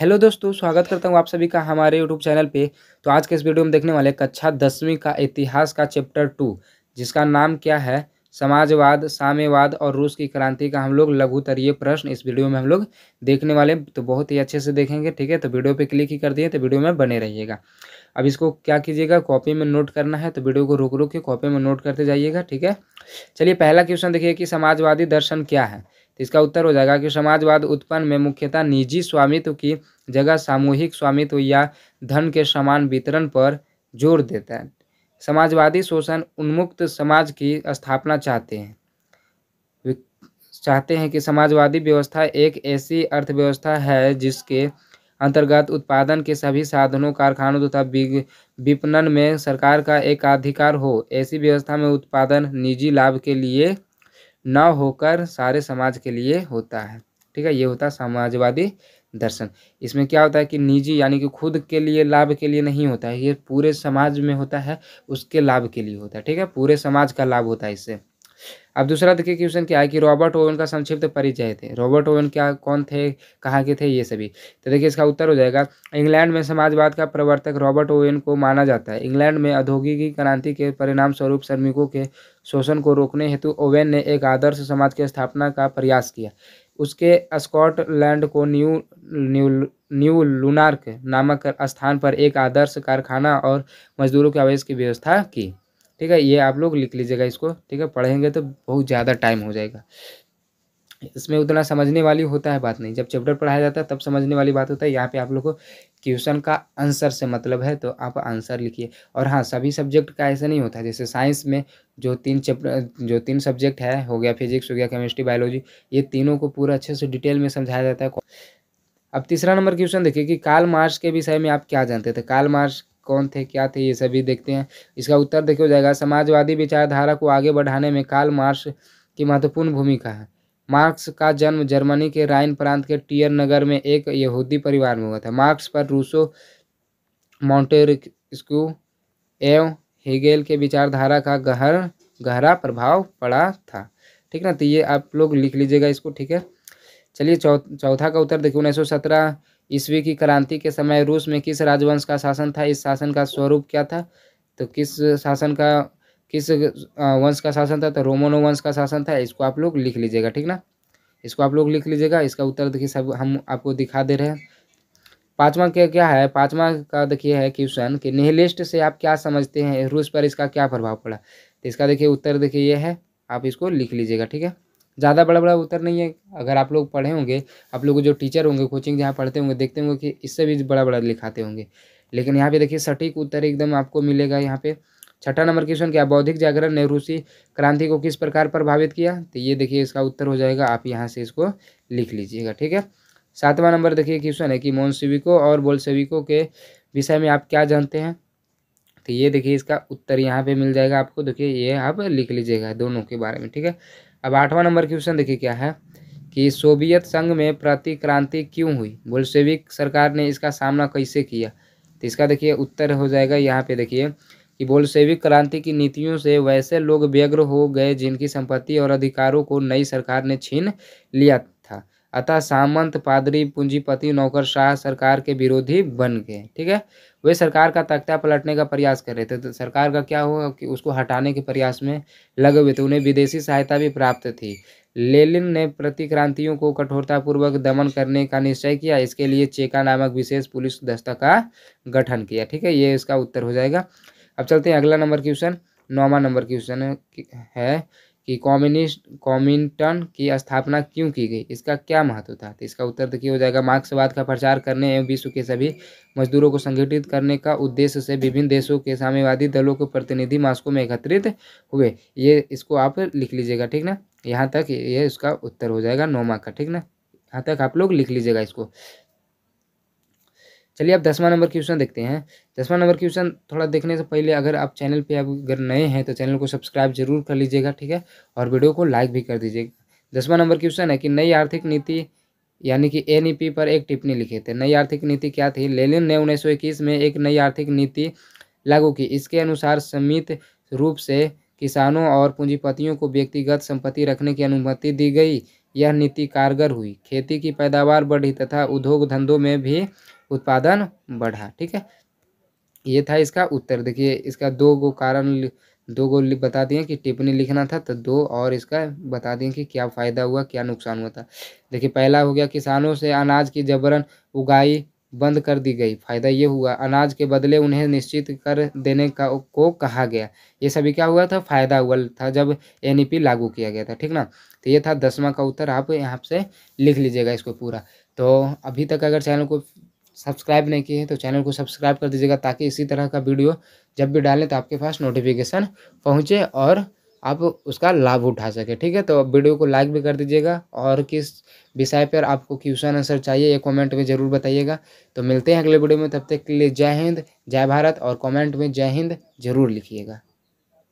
hello दोस्तों स्वागत करता हूँ आप सभी का हमारे यूट्यूब चैनल पे तो आज के इस वीडियो में देखने वाले कक्षा दसवीं का इतिहास का चैप्टर टू जिसका नाम क्या है समाजवाद साम्यवाद और रूस की क्रांति का हम लोग लघुतरीय प्रश्न इस वीडियो में हम लोग देखने वाले तो बहुत ही अच्छे से देखेंगे ठीक है तो वीडियो पर क्लिक ही कर दिए तो वीडियो में बने रहिएगा अब इसको क्या कीजिएगा कॉपी में नोट करना है तो वीडियो को रुक रुक के कॉपी में नोट करते जाइएगा ठीक है चलिए पहला क्वेश्चन देखिए कि समाजवादी दर्शन क्या है इसका उत्तर हो जाएगा कि समाजवाद उत्पन्न में मुख्यतः निजी स्वामित्व की जगह सामूहिक स्वामित्व या धन के समान वितरण पर जोर देता है समाजवादी शोषण उन्मुक्त समाज की स्थापना चाहते हैं चाहते हैं कि समाजवादी व्यवस्था एक ऐसी अर्थव्यवस्था है जिसके अंतर्गत उत्पादन के सभी साधनों कारखानों तथा विपणन में सरकार का एकाधिकार हो ऐसी व्यवस्था में उत्पादन निजी लाभ के लिए न होकर सारे समाज के लिए होता है ठीक है ये होता है समाजवादी दर्शन इसमें क्या होता है कि निजी यानी कि खुद के लिए लाभ के लिए नहीं होता है ये पूरे समाज में होता है उसके लाभ के लिए होता है ठीक है पूरे समाज का लाभ होता है इससे अब दूसरा देखिए क्वेश्चन क्या है कि रॉबर्ट ओवन का संक्षिप्त परिचय थे रॉबर्ट ओवन क्या कौन थे कहाँ के थे ये सभी तो देखिए इसका उत्तर हो जाएगा इंग्लैंड में समाजवाद का प्रवर्तक रॉबर्ट ओवन को माना जाता है इंग्लैंड में औद्योगिकी क्रांति के परिणाम स्वरूप श्रमिकों के शोषण को रोकने हेतु ओवेन ने एक आदर्श समाज की स्थापना का प्रयास किया उसके स्कॉटलैंड को न्यू न्यू न्यू लूनार्क नामक स्थान पर एक आदर्श कारखाना और मजदूरों के आवेश की व्यवस्था की ठीक है ये आप लोग लिख लीजिएगा इसको ठीक है पढ़ेंगे तो बहुत ज़्यादा टाइम हो जाएगा इसमें उतना समझने वाली होता है बात नहीं जब चैप्टर पढ़ाया जाता है तब समझने वाली बात होता है यहाँ पे आप लोग को क्वेश्चन का आंसर से मतलब है तो आप आंसर लिखिए और हाँ सभी सब्जेक्ट का ऐसा नहीं होता है जैसे साइंस में जो तीन चैप्टर जो तीन सब्जेक्ट है हो गया फिजिक्स हो गया केमिस्ट्री बायोलॉजी ये तीनों को पूरा अच्छे से डिटेल में समझाया जाता है अब तीसरा नंबर क्वेश्चन देखिए कि काल मार्च के विषय में आप क्या जानते थे काल मार्च कौन थे क्या थे ये सभी देखते हैं इसका उत्तर देखो जाएगा समाजवादी विचारधारा को आगे बढ़ाने में काल मार्क्स की महत्वपूर्ण भूमिका है मार्क्स का जन्म जर्मनी के राइन प्रांत के टियर नगर में एक यहूदी परिवार में हुआ था मार्क्स पर रूसो माउंटेरिस्क्यू एव हेगेल के विचारधारा का गहर गहरा प्रभाव पड़ा था ठीक ना तो ये आप लोग लिख लीजिएगा इसको ठीक है चलिए चौथा का उत्तर देखिए उन्नीस सौ सत्रह ईस्वी की क्रांति के समय रूस में किस राजवंश का शासन था इस शासन का स्वरूप क्या था तो किस शासन का किस वंश का शासन था तो रोमनो वंश का शासन था इसको आप लोग लिख लीजिएगा ठीक ना इसको आप लोग लिख लीजिएगा इसका उत्तर देखिए सब हम आपको दिखा दे रहे हैं पाँचवा क्या क्या है पाँचवा का देखिए है क्वेश्चन कि निहलिस्ट से आप क्या समझते हैं रूस पर इसका क्या प्रभाव पड़ा तो इसका देखिए उत्तर देखिए ये है आप इसको लिख लीजिएगा ठीक है ज़्यादा बड़ा बड़ा उत्तर नहीं है अगर आप लोग पढ़े होंगे आप लोग जो टीचर होंगे कोचिंग जहाँ पढ़ते होंगे देखते होंगे कि इससे भी बड़ा बड़ा लिखाते होंगे लेकिन यहाँ पे देखिए सटीक उत्तर एकदम आपको मिलेगा यहाँ पे छठा नंबर क्वेश्चन क्या बौद्धिक जागरण ने रूसी क्रांति को किस प्रकार प्रभावित किया तो ये देखिए इसका उत्तर हो जाएगा आप यहाँ से इसको लिख लीजिएगा ठीक है सातवां नंबर देखिए क्वेश्चन है कि मोनसिविको और बोलसेविको के विषय में आप क्या जानते हैं तो ये देखिए इसका उत्तर यहाँ पे मिल जाएगा आपको देखिए ये आप लिख लीजिएगा दोनों के बारे में ठीक है अब आठवां नंबर क्वेश्चन देखिए क्या है कि सोवियत संघ में प्रतिक्रांति क्यों हुई बोलसेविक सरकार ने इसका सामना कैसे किया तो इसका देखिए उत्तर हो जाएगा यहाँ पे देखिए कि बोलसेविक क्रांति की नीतियों से वैसे लोग व्यग्र हो गए जिनकी संपत्ति और अधिकारों को नई सरकार ने छीन लिया अतः सामंत पादरी पूंजीपति नौकरशाह सरकार के विरोधी बन गए ठीक है वे सरकार का तख्ता पलटने का प्रयास कर रहे थे तो सरकार का क्या हुआ कि उसको हटाने के प्रयास में लगे हुए थे उन्हें विदेशी सहायता भी प्राप्त थी लेलिन ने प्रतिक्रांतियों को कठोरतापूर्वक दमन करने का निश्चय किया इसके लिए चेका नामक विशेष पुलिस दस्ता का गठन किया ठीक है ये इसका उत्तर हो जाएगा अब चलते हैं अगला नंबर क्वेश्चन नौवा नंबर क्वेश्चन है कि कॉम्युनिस्ट कॉमिंटन की स्थापना क्यों की गई इसका क्या महत्व था तो इसका उत्तर देखिए हो जाएगा मार्क्सवाद का प्रचार करने एवं विश्व के सभी मजदूरों को संगठित करने का उद्देश्य से विभिन्न देशों के साम्यवादी दलों के प्रतिनिधि मास्को में एकत्रित हुए ये इसको आप लिख लीजिएगा ठीक ना यहाँ तक ये इसका उत्तर हो जाएगा नौमा का ठीक ना यहाँ तक आप लोग लिख लीजिएगा इसको चलिए आप दसवां नंबर क्वेश्चन देखते हैं दसवां नंबर क्वेश्चन थोड़ा देखने से पहले अगर आप चैनल पे आप अगर नए हैं तो चैनल को सब्सक्राइब जरूर कर लीजिएगा ठीक है और वीडियो को लाइक भी कर दीजिएगा दसवां नंबर क्वेश्चन है कि नई आर्थिक नीति यानी कि एन e पर एक टिप्पणी लिखे थे नई आर्थिक नीति क्या थी लेलिन ने उन्नीस में एक नई आर्थिक नीति लागू की इसके अनुसार समित रूप से किसानों और पूंजीपतियों को व्यक्तिगत संपत्ति रखने की अनुमति दी गई यह नीति कारगर हुई खेती की पैदावार बढ़ी तथा उद्योग धंधों में भी उत्पादन बढ़ा ठीक है ये था इसका उत्तर देखिए इसका दो गो कारण दो गो बता दिए कि टिप्पणी लिखना था तो दो और इसका बता दिए कि क्या फ़ायदा हुआ क्या नुकसान हुआ था देखिए पहला हो गया किसानों से अनाज की जबरन उगाई बंद कर दी गई फायदा ये हुआ अनाज के बदले उन्हें निश्चित कर देने का को कहा गया ये सभी क्या हुआ था फायदा हुआ था जब एन लागू किया गया था ठीक ना तो ये था दसवां का उत्तर आप यहाँ से लिख लीजिएगा इसको पूरा तो अभी तक अगर चैनल को सब्सक्राइब नहीं किए हैं तो चैनल को सब्सक्राइब कर दीजिएगा ताकि इसी तरह का वीडियो जब भी डालें तो आपके पास नोटिफिकेशन पहुँचे और आप उसका लाभ उठा सके ठीक है तो वीडियो को लाइक भी कर दीजिएगा और किस विषय पर आपको क्वेश्चन आंसर चाहिए ये कमेंट में ज़रूर बताइएगा तो मिलते हैं अगले वीडियो में तब तक के लिए जय हिंद जय भारत और कमेंट में जय हिंद ज़रूर लिखिएगा